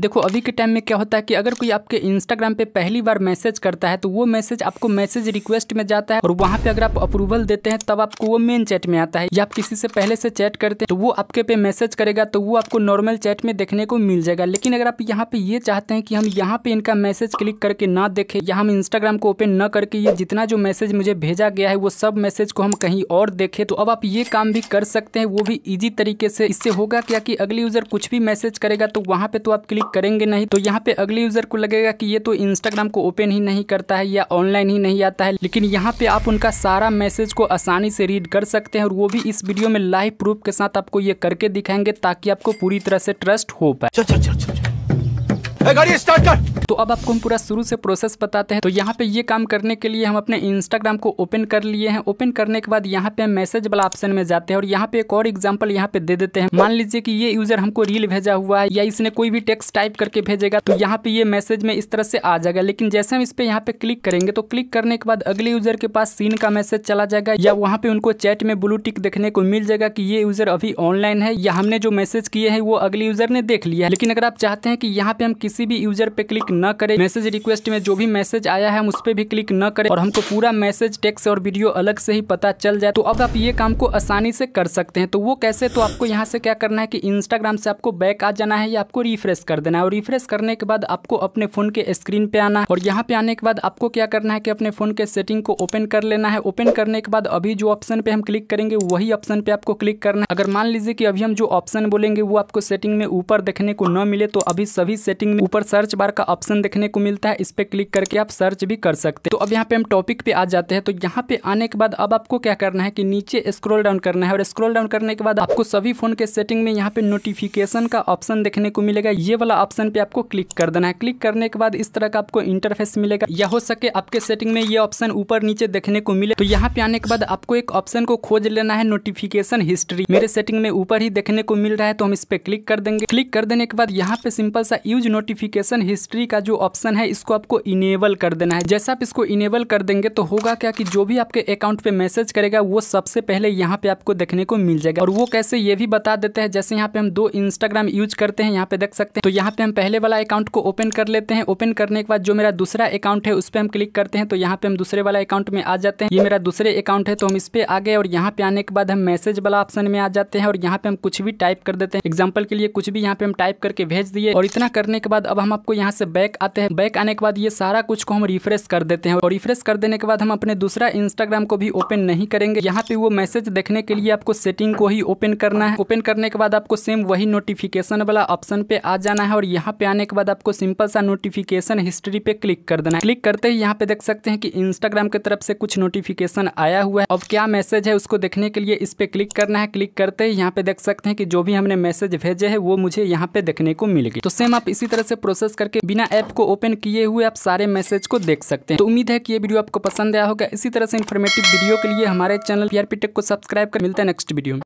देखो अभी के टाइम में क्या होता है कि अगर कोई आपके इंस्टाग्राम पे पहली बार मैसेज करता है तो वो मैसेज आपको मैसेज रिक्वेस्ट में जाता है और वहाँ पे अगर आप अप्रूवल देते हैं तब आपको वो मेन चैट में आता है या आप किसी से पहले से चैट करते हैं तो वो आपके पे मैसेज करेगा तो वो आपको नॉर्मल चैट में देखने को मिल जाएगा लेकिन अगर आप यहाँ पे ये चाहते हैं कि हम यहाँ पे इनका मैसेज क्लिक करके ना देखें या हम इंस्टाग्राम को ओपन न करके ये जितना जो मैसेज मुझे भेजा गया है वो सब मैसेज को हम कहीं और देखे तो अब आप ये काम भी कर सकते हैं वो भी ईजी तरीके से इससे होगा क्या कि अगले यूजर कुछ भी मैसेज करेगा तो वहाँ पे तो आप क्लिक करेंगे नहीं तो यहाँ पे अगले यूजर को लगेगा कि ये तो इंस्टाग्राम को ओपन ही नहीं करता है या ऑनलाइन ही नहीं आता है लेकिन यहाँ पे आप उनका सारा मैसेज को आसानी से रीड कर सकते हैं और वो भी इस वीडियो में लाइव प्रूफ के साथ आपको ये करके दिखाएंगे ताकि आपको पूरी तरह से ट्रस्ट हो पाए गाड़ी स्टार्ट कर तो अब आपको हम पूरा शुरू से प्रोसेस बताते हैं तो यहाँ पे ये काम करने के लिए हम अपने इंस्टाग्राम को ओपन कर लिए हैं ओपन करने के बाद यहाँ पे हम मैसेज वाला ऑप्शन में जाते हैं और यहाँ पे एक और एग्जाम्पल यहाँ पे दे देते हैं मान लीजिए कि ये यूजर हमको रील भेजा हुआ है या इसने कोई भी टेक्स्ट टाइप करके भेजेगा तो यहाँ पे ये मैसेज में इस तरह से आ जाएगा लेकिन जैसे हम इस पे यहाँ पे क्लिक करेंगे तो क्लिक करने के बाद अगले यूजर के पास सीन का मैसेज चला जाएगा या वहाँ पे उनको चैट में ब्लू टिक देखने को मिल जाएगा की ये यूजर अभी ऑनलाइन है या हमने जो मैसेज किए हैं वो अगले यूजर ने देख लिया लेकिन अगर आप चाहते हैं कि यहाँ पे हम किसी किसी भी यूजर पे क्लिक न करें मैसेज रिक्वेस्ट में जो भी मैसेज आया है हम उस पर भी क्लिक न करें और हमको पूरा मैसेज टेक्स और वीडियो अलग से ही पता चल जाए तो अब आप ये काम को आसानी से कर सकते हैं तो वो कैसे तो आपको यहाँ से क्या करना है कि इंस्टाग्राम से आपको बैक आ जाना है या आपको रिफ्रेश कर देना है और रिफ्रेश करने के बाद आपको अपने फोन के स्क्रीन पे आना और यहाँ पे आने के बाद आपको क्या करना है कि अपने फोन के सेटिंग को ओपन कर लेना है ओपन करने के बाद अभी जो ऑप्शन पे हम क्लिक करेंगे वही ऑप्शन पे आपको क्लिक करना है अगर मान लीजिए कि अभी हम जो ऑप्शन बोलेंगे वो आपको सेटिंग में ऊपर देखने को न मिले तो अभी सभी सेटिंग में ऊपर सर्च बार का ऑप्शन देखने को मिलता है इस पर क्लिक करके आप सर्च भी कर सकते हैं तो अब यहाँ पे हम टॉपिक पे आ जाते हैं तो यहाँ पे आने के बाद अब आपको क्या करना है कि नीचे स्क्रोल डाउन करना है और स्क्रोल डाउन करने के बाद आपको सभी फोन के सेटिंग में यहाँ पे नोटिफिकेशन का ऑप्शन देखने को मिलेगा ये वाला ऑप्शन पे आपको क्लिक कर देना है क्लिक करने के बाद इस तरह का आपको इंटरफेस मिलेगा या हो सके आपके सेटिंग में ये ऑप्शन ऊपर नीचे देखने को मिले तो यहाँ पे आने के बाद आपको एक ऑप्शन को खोज लेना है नोटिफिकेशन हिस्ट्री मेरे सेटिंग में ऊपर ही देखने को मिल रहा है तो हम इस पे क्लिक कर देंगे क्लिक कर देने के बाद यहाँ पे सिंपल सा यूज नोटिफिक नोटिफिकेशन हिस्ट्री का जो ऑप्शन है इसको आपको इनेबल कर देना है जैसे आप इसको इनेबल कर देंगे तो होगा क्या कि जो भी आपके अकाउंट पे मैसेज करेगा वो सबसे पहले यहाँ पे आपको देखने को मिल जाएगा और वो कैसे ये भी बता देते हैं जैसे यहाँ पे हम दो इंस्टाग्राम यूज करते हैं यहाँ पे देख सकते हैं तो यहाँ पे हम पहले वाला अकाउंट को ओपन कर लेते हैं ओपन करने के बाद जो मेरा दूसरा अकाउंट है उस पर हम क्लिक करते हैं तो यहाँ पे हम दूसरे वाला अकाउंट में आ जाते हैं ये मेरा दूसरे अकाउंट है तो हम इस पे आ गए और यहाँ पे आने के बाद हम मैसेज वाला ऑप्शन में आ जाते हैं और यहाँ पे हम कुछ भी टाइप कर देते हैं एग्जाम्पल के लिए कुछ भी यहाँ पे हम टाइप करके भेज दिए और इतना करने के बाद बाद अब हम आपको यहाँ से बैक आते हैं बैक आने के बाद ये सारा कुछ को हम रिफ्रेश कर देते हैं और रिफ्रेश कर देने के बाद हम अपने दूसरा इंस्टाग्राम को भी ओपन नहीं करेंगे यहाँ पे वो मैसेज देखने के लिए आपको सेटिंग को ही ओपन करना है ओपन करने के बाद आपको सेम वही नोटिफिकेशन वाला ऑप्शन पे आ जाना है और यहाँ पे आने के बाद आपको सिंपल सा नोटिफिकेशन हिस्ट्री पे क्लिक कर देना है क्लिक करते ही यहाँ पे देख सकते हैं कि इंस्टाग्राम की तरफ से कुछ नोटिफिकेशन आया हुआ है अब क्या मैसेज है उसको देखने के लिए इस पे क्लिक करना है क्लिक करते ही यहाँ पे देख सकते हैं कि जो भी हमने मैसेज भेजे है वो मुझे यहाँ पे देखने को मिल गई तो सेम आप इसी तरह से से प्रोसेस करके बिना ऐप को ओपन किए हुए आप सारे मैसेज को देख सकते हैं तो उम्मीद है कि ये वीडियो आपको पसंद आया होगा इसी तरह से इन्फॉर्मेटिव वीडियो के लिए हमारे चैनल पीआरपी टेक को सब्सक्राइब कर मिलता है नेक्स्ट वीडियो में